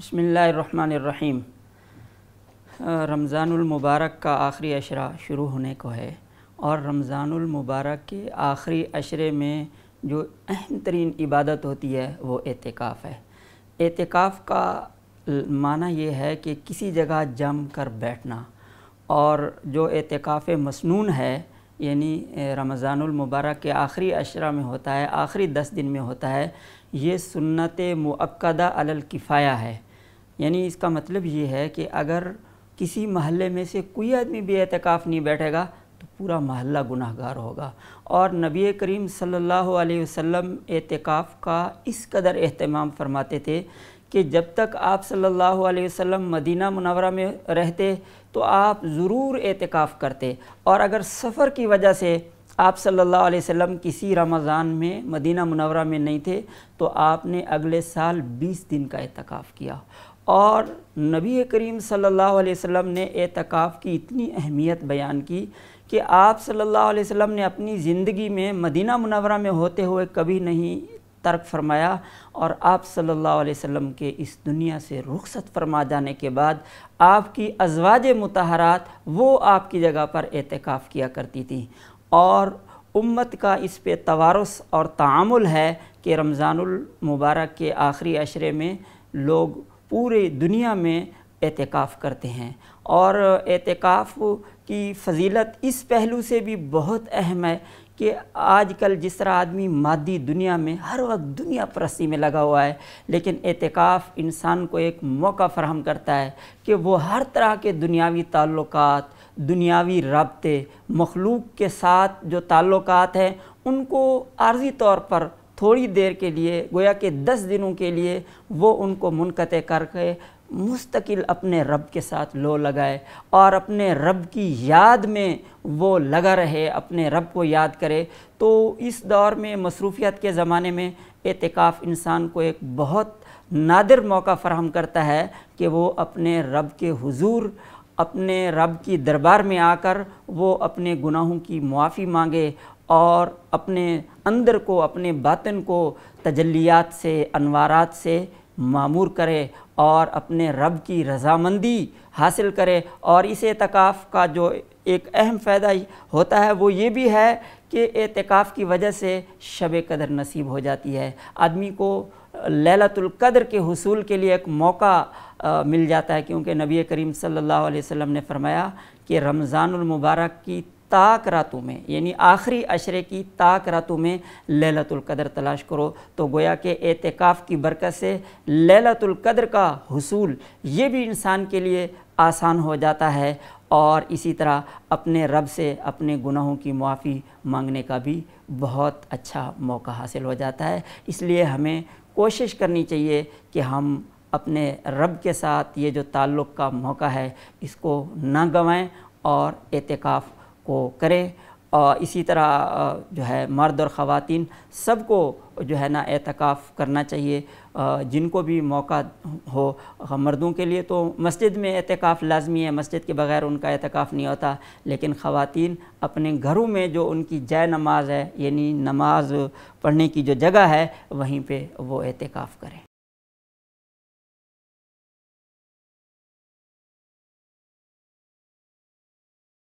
बसमीम रमज़ानमबारक का आखिरी अशरा शुरू होने को है और रमज़ानमबारक के आखिरी अशरे में जो अहम तरीन इबादत होती है वो एतिकाफ़ है एतिकाफ़ का माना ये है कि किसी जगह जम कर बैठना और जो एतिकाफ़ मसनून है यानी रमज़ानमबारक के आखिरी अशरा में होता है आखिरी दस दिन में होता है ये सुन्नत मक्दा अलकफ़ाया है यानी इसका मतलब ये है कि अगर किसी महल्ले में से कोई आदमी भी नहीं बैठेगा तो पूरा महल्ला गुनाहगार होगा और नबी करीम सल्लल्लाहु अलैहि वसल्लम एहतिकाफ़ का इस कदर अहतमाम फरमाते थे कि जब तक आप सल्लल्लाहु अलैहि वसल्लम मदीना मुनवरा में रहते तो आप ज़रूर एहतिकाफ़ करते और अगर सफ़र की वजह से आप सल्लल्लाहु अलैहि वसल्लम किसी रमज़ान में मदीना मुनवरा में नहीं थे तो आपने अगले साल 20 दिन का अहतकाफ़ किया और नबी करीम सल्लल्लाहु अलैहि वसल्लम ने एतकाफ़ की इतनी अहमियत बयान की कि आप सल्लल्लाहु अलैहि वसल्लम ने अपनी ज़िंदगी में मदीना मुनवरा में होते हुए कभी नहीं तर्क फरमाया और आप सल्लल्लाहु अलैहि वसल्लम के इस दुनिया से रुखसत फरमा जाने के बाद आपकी अजवाज मतहरात वो आपकी जगह पर एतकाफ़ किया करती थी और उम्मत का इस पे तवारस और तामुल है कि रमज़ानमबारक के आखिरी अशरे में लोग पूरे दुनिया में एहतिकाफ़ करते हैं और एहतिकाफ़ की फजीलत इस पहलू से भी बहुत अहम है कि आजकल जिस तरह आदमी मादी दुनिया में हर वक्त दुनिया परस्ती में लगा हुआ है लेकिन एहतिकाफ़ इंसान को एक मौका फराहम करता है कि वो हर तरह के दुनियावी ताल्लुक दुनियावी रबते मखलूक के साथ जो ताल्लुक हैं उनको आर्जी तौर पर थोड़ी देर के लिए गोया के दस दिनों के लिए वो उनको मुनक़ करके मुस्तकिल अपने रब के साथ लो लगाए और अपने रब की याद में वो लगा रहे अपने रब को याद करे तो इस दौर में मसरूफ़ियत के ज़माने में एतकाफ़ इंसान को एक बहुत नादिर मौका फ़राहम करता है कि वो अपने रब के हुजूर अपने रब की दरबार में आकर वो अपने गुनाहों की मुआफ़ी मांगे और अपने अंदर को अपने बातन को तजलियात से अनवारात से मामूर करे और अपने रब की रजामंदी हासिल करे और इस एतकाफ़ का जो एक अहम फ़ायदा होता है वो ये भी है कि एतकाफ़ की वजह से शब कदर नसीब हो जाती है आदमी को ललतुल्कद्र के हसूल के लिए एक मौका आ, मिल जाता है क्योंकि नबी करीम सल्लल्लाहु अलैहि वसल्लम ने फरमाया कि रमज़ानमबारक की ताक रातों में यानी आखिरी अशरे की ताक रातों में ललतुल्क़द्र कदर तलाश करो तो गोया के एतकाफ़ की बरकत से ललतुल्कद्र कदर का हसूल ये भी इंसान के लिए आसान हो जाता है और इसी तरह अपने रब से अपने गुनाहों की मुआफ़ी मांगने का भी बहुत अच्छा मौका हासिल हो जाता है इसलिए हमें कोशिश करनी चाहिए कि हम अपने रब के साथ ये जो ताल्लुक़ का मौका है इसको ना गंवाएँ और एतकाफ़ वो करे और इसी तरह जो है मर्द और ख़वान सबको जो है ना एहतिकाफ़ करना चाहिए जिनको भी मौका हो मर्दों के लिए तो मस्जिद में एहतिकाफ़ लाजमी है मस्जिद के बगैर उनका एहतिकाफ़ नहीं होता लेकिन ख़वातीन अपने घरों में जो उनकी जय नमाज है यानी नमाज पढ़ने की जो जगह है वहीं पे वो एहतिकाफ़ करें